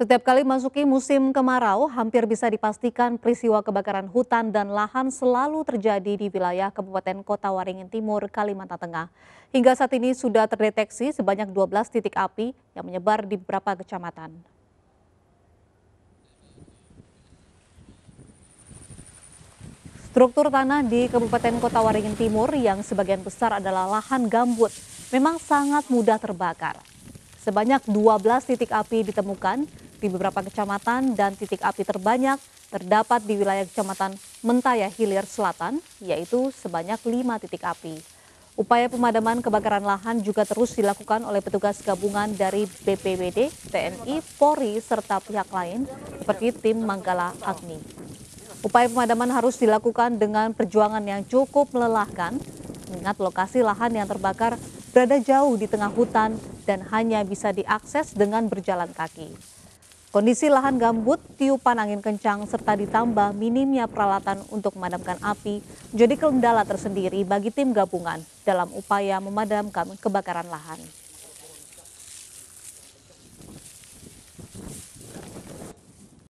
Setiap kali masuki musim kemarau, hampir bisa dipastikan peristiwa kebakaran hutan dan lahan selalu terjadi di wilayah Kabupaten Kota Waringin Timur, Kalimantan Tengah. Hingga saat ini sudah terdeteksi sebanyak 12 titik api yang menyebar di beberapa kecamatan. Struktur tanah di Kabupaten Kota Waringin Timur yang sebagian besar adalah lahan gambut memang sangat mudah terbakar. Sebanyak 12 titik api ditemukan di beberapa kecamatan dan titik api terbanyak terdapat di wilayah kecamatan Mentaya Hilir Selatan, yaitu sebanyak lima titik api. Upaya pemadaman kebakaran lahan juga terus dilakukan oleh petugas gabungan dari BPBD, TNI, Polri, serta pihak lain seperti tim Manggala Agni. Upaya pemadaman harus dilakukan dengan perjuangan yang cukup melelahkan, mengingat lokasi lahan yang terbakar berada jauh di tengah hutan dan hanya bisa diakses dengan berjalan kaki. Kondisi lahan gambut, tiupan angin kencang, serta ditambah minimnya peralatan untuk memadamkan api menjadi kendala tersendiri bagi tim gabungan dalam upaya memadamkan kebakaran lahan.